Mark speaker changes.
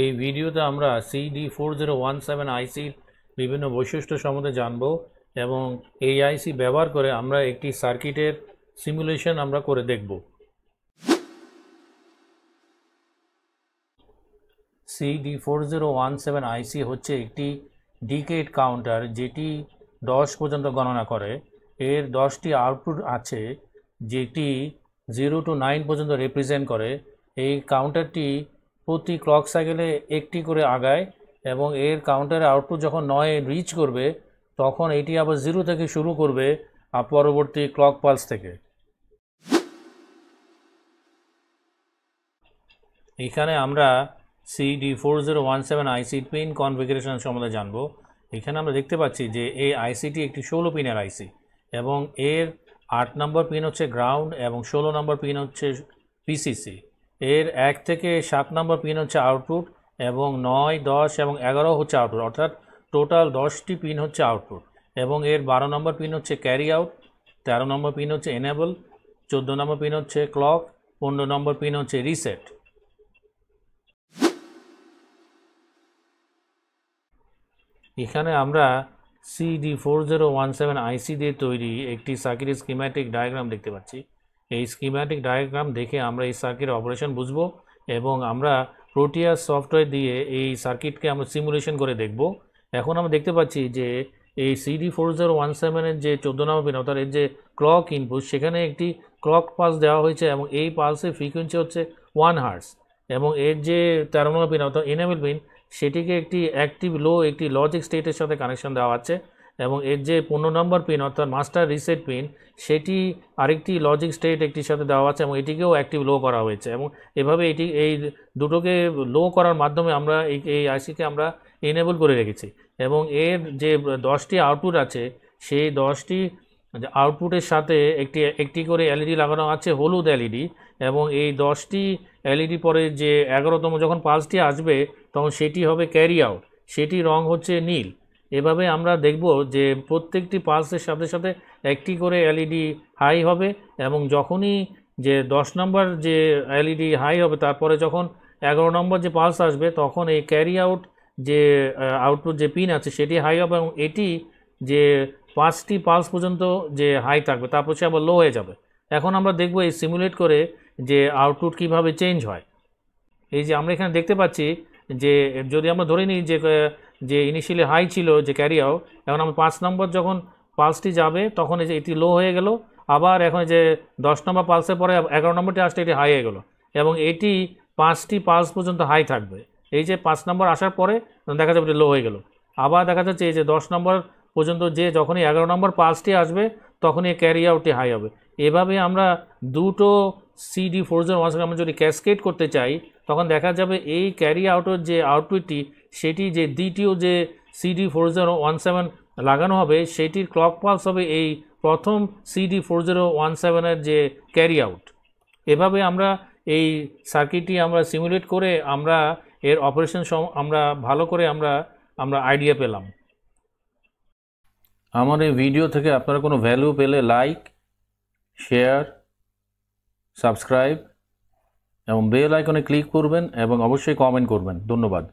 Speaker 1: এই ভিডিওতে আমরা CD four zero one seven আইসির বিভিন্ন বৈশিষ্ট্য সম্বন্ধে জানব এবং এই আইসি ব্যবহার করে আমরা একটি সার্কিটের সিমুলেশন আমরা করে দেখব CD four zero one seven IC হচ্ছে একটি ডিকেট কাউন্টার যেটি দশ পর্যন্ত গণনা করে এর দশটি আউটপুট আছে যেটি জিরো টু নাইন পর্যন্ত রিপ্রেজেন্ট করে এই কাউন্টারটি প্রতি ক্লক সাইকেলে একটি করে আগায় এবং এর কাউন্টারের আউটপুট যখন নয় রিচ করবে তখন এটি আবার জিরো থেকে শুরু করবে পরবর্তী ক্লক পালস থেকে এখানে আমরা CD four zero one seven IC pin configuration সম্বন্ধে জানবো এখানে আমরা দেখতে পাচ্ছি যে এই আইসিটি একটি ষোলো পিনের আইসি এবং এর আট নম্বর পিন হচ্ছে গ্রাউন্ড এবং ষোলো নম্বর পিন হচ্ছে পিসিসি এর এক থেকে সাত নম্বর পিন হচ্ছে আউটপুট এবং নয় দশ এবং এগারো হচ্ছে আউটপুট অর্থাৎ টোটাল দশটি পিন হচ্ছে আউটপুট এবং এর বারো নম্বর পিন হচ্ছে ক্যারি আউট তেরো নম্বর পিন হচ্ছে এনেবল চোদ্দো নম্বর পিন হচ্ছে ক্লক পনেরো নম্বর পিন হচ্ছে রিসেট এখানে আমরা CD four zero one seven IC দিয়ে তৈরি একটি সার্কিট স্কিম্যাটিক ডায়াগ্রাম দেখতে পাচ্ছি এই স্কিম্যাটিক ডায়াগ্রাম দেখে আমরা এই সার্কিট অপারেশন বুঝবো এবং আমরা প্রোটিয়া সফটওয়্যার দিয়ে এই সার্কিটকে আমরা সিমুলেশন করে দেখব এখন আমরা দেখতে পাচ্ছি যে এই সিডি ফোর জিরো ওয়ান সেভেনের যে চোদ্দো নম্বর পিন অর্থাৎ এর যে ক্লক ইনপুট সেখানে একটি ক্লক পাস দেওয়া হয়েছে এবং এই পালসের ফ্রিকোয়েন্সি হচ্ছে ওয়ান হার্স এবং এর যে তেরো নম্বর পিন অর্থাৎ এনামেল পিন সেটিকে একটি অ্যাক্টিভ লো একটি লজিক স্টেটের সাথে কানেকশন দেওয়া আছে এবং এর যে পনেরো নম্বর পিন অর্থাৎ মাস্টার রিসেট পিন সেটি আরেকটি লজিক স্টেট একটির সাথে দেওয়া আছে এবং এটিকেও অ্যাক্টিভ লো করা হয়েছে এবং এভাবে এটি এই দুটোকে লো করার মাধ্যমে আমরা এই এই আইসিকে আমরা এনেবল করে রেখেছি এবং এর যে দশটি আউটপুট আছে সেই দশটি আউটপুটের সাথে একটি একটি করে এলইডি e লাগানো আছে হলুদ এলইডি e এবং এই দশটি এলইডি e পরে যে এগারোতম যখন পাঁচটি আসবে তখন সেটি হবে ক্যারি আউট সেটি রং হচ্ছে নীল এভাবে আমরা দেখব যে প্রত্যেকটি পালসের সাথে সাথে একটি করে এলইডি হাই হবে এবং যখনই যে দশ নম্বর যে এলইডি হাই হবে তারপরে যখন এগারো নম্বর যে পালস আসবে তখন এই ক্যারি আউট যে আউটপুট যে পিন আছে সেটি হাই হবে এবং এটি যে পাঁচটি পালস পর্যন্ত যে হাই থাকবে তারপর সে আবার লো হয়ে যাবে এখন আমরা দেখব এই সিমুলেট করে যে আউটপুট কিভাবে চেঞ্জ হয় এই যে আমরা এখানে দেখতে পাচ্ছি যে যদি আমরা ধরে নিই যে যে ইনিশিয়ালি হাই ছিল যে ক্যারি আউট এখন আমি পাঁচ নম্বর যখন পালসটি যাবে তখন এই যে এটি লো হয়ে গেল আবার এখন যে দশ নম্বর পালসের পরে এগারো নম্বরটি আসতে এটি হাই হয়ে গেলো এবং এটি পাঁচটি পালস পর্যন্ত হাই থাকবে এই যে পাঁচ নম্বর আসার পরে দেখা যাবে এটি লো হয়ে গেল আবার দেখা যাচ্ছে এই যে দশ নম্বর পর্যন্ত যে যখনই এগারো নম্বর পালসটি আসবে তখনই ক্যারি আউটটি হাই হবে এভাবে আমরা দুটো সিডি ফোর জিরো ওয়ান আমরা যদি ক্যাসকেট করতে চাই তখন দেখা যাবে এই ক্যারি আউটের যে আউটপুটটি সেটি যে দ্বিতীয় যে CD four zero one seven লাগানো হবে সেটির ক্লক পাস হবে এই প্রথম সিডি ফোর জিরো ওয়ান সেভেনের যে ক্যারি আউট এভাবে আমরা এই সার্কিটটি আমরা সিমুলেট করে আমরা এর অপারেশন আমরা ভালো করে আমরা আমরা আইডিয়া পেলাম আমার এই ভিডিও থেকে আপনারা কোনো ভ্যালু পেলে লাইক শেয়ার সাবস্ক্রাইব এবং বেল আইকনে ক্লিক করবেন এবং অবশ্যই কমেন্ট করবেন ধন্যবাদ